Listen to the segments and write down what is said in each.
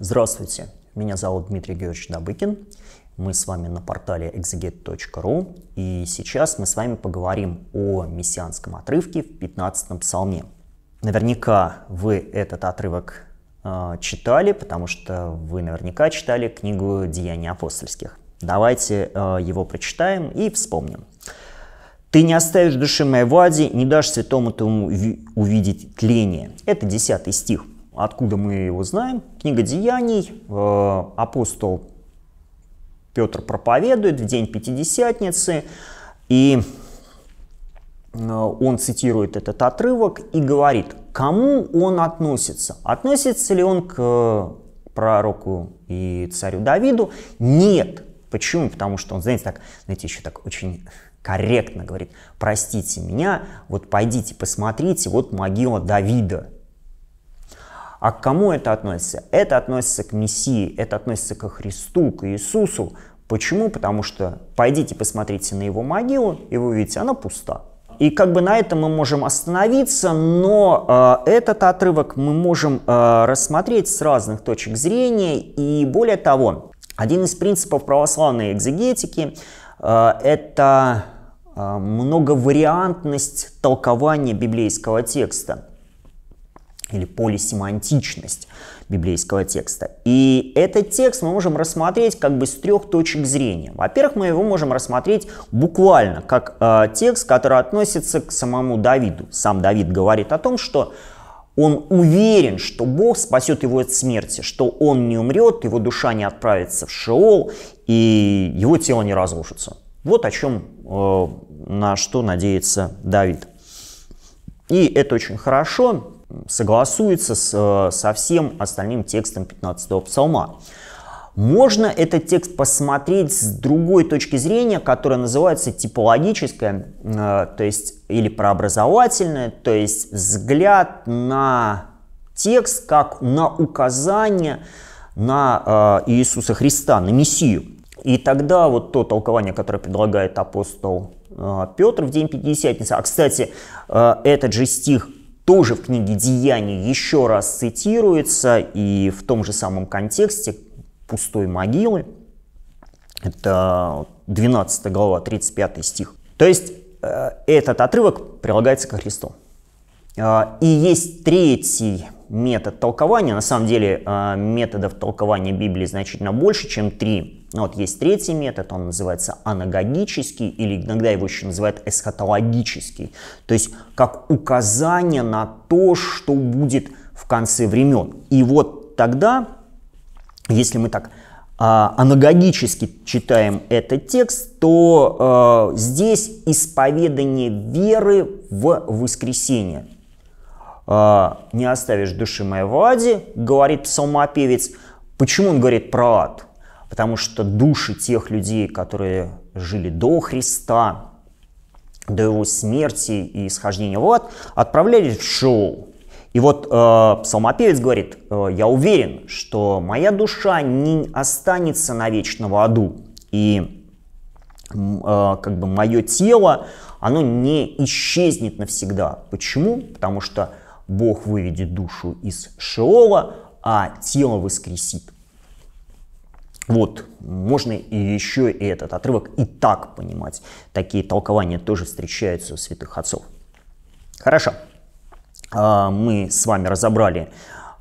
Здравствуйте, меня зовут Дмитрий Георгиевич Добыкин. Мы с вами на портале exeget.ru, и сейчас мы с вами поговорим о мессианском отрывке в 15 псалме. Наверняка вы этот отрывок э, читали, потому что вы наверняка читали книгу «Деяния апостольских». Давайте э, его прочитаем и вспомним. «Ты не оставишь души моей в аде, не дашь святому тому увидеть тление». Это 10 стих откуда мы его знаем. Книга Деяний, э, апостол Петр проповедует в день Пятидесятницы, и э, он цитирует этот отрывок и говорит, к кому он относится. Относится ли он к пророку и царю Давиду? Нет. Почему? Потому что он, знаете, так, знаете, еще так очень корректно говорит, простите меня, вот пойдите посмотрите, вот могила Давида. А к кому это относится? Это относится к Мессии, это относится к Христу, к Иисусу. Почему? Потому что пойдите посмотрите на его могилу, и вы увидите, она пуста. И как бы на этом мы можем остановиться, но э, этот отрывок мы можем э, рассмотреть с разных точек зрения. И более того, один из принципов православной экзегетики э, – это э, многовариантность толкования библейского текста или полисемантичность библейского текста. И этот текст мы можем рассмотреть как бы с трех точек зрения. Во-первых, мы его можем рассмотреть буквально как э, текст, который относится к самому Давиду. Сам Давид говорит о том, что он уверен, что Бог спасет его от смерти, что он не умрет, его душа не отправится в Шеол, и его тело не разрушится. Вот о чем, э, на что надеется Давид. И это очень хорошо, согласуется с, э, со всем остальным текстом 15-го псалма. Можно этот текст посмотреть с другой точки зрения, которая называется типологическая, э, то есть или прообразовательная, то есть взгляд на текст как на указание на э, Иисуса Христа, на Мессию. И тогда вот то толкование, которое предлагает апостол Петр в день Пятидесятницы, а, кстати, этот же стих тоже в книге Деяний еще раз цитируется и в том же самом контексте пустой могилы. Это 12 глава, 35 стих. То есть э, этот отрывок прилагается ко Христу. Э, и есть третий метод толкования. На самом деле э, методов толкования Библии значительно больше, чем три. Ну, вот есть третий метод, он называется анагогический, или иногда его еще называют эсхатологический. То есть как указание на то, что будет в конце времен. И вот тогда, если мы так э, анагогически читаем этот текст, то э, здесь исповедание веры в воскресение. «А, не оставишь души моей в аде, говорит псалмопевец. Почему он говорит про ад? Потому что души тех людей, которые жили до Христа, до его смерти и исхождения в ад, отправлялись в Шоу. И вот э, псалмопевец говорит, э, я уверен, что моя душа не останется на вечном аду, и э, как бы мое тело, оно не исчезнет навсегда. Почему? Потому что Бог выведет душу из Шеола, а тело воскресит. Вот, можно и еще и этот отрывок и так понимать. Такие толкования тоже встречаются у святых отцов. Хорошо. А, мы с вами разобрали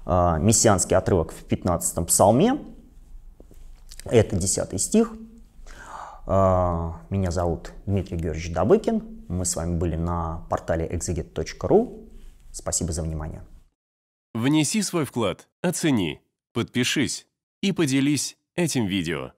а, мессианский отрывок в 15 псалме. Это 10 стих. А, меня зовут Дмитрий Георгиевич Добыкин. Мы с вами были на портале exeget.ru. Спасибо за внимание. Внеси свой вклад, оцени, подпишись и поделись этим видео.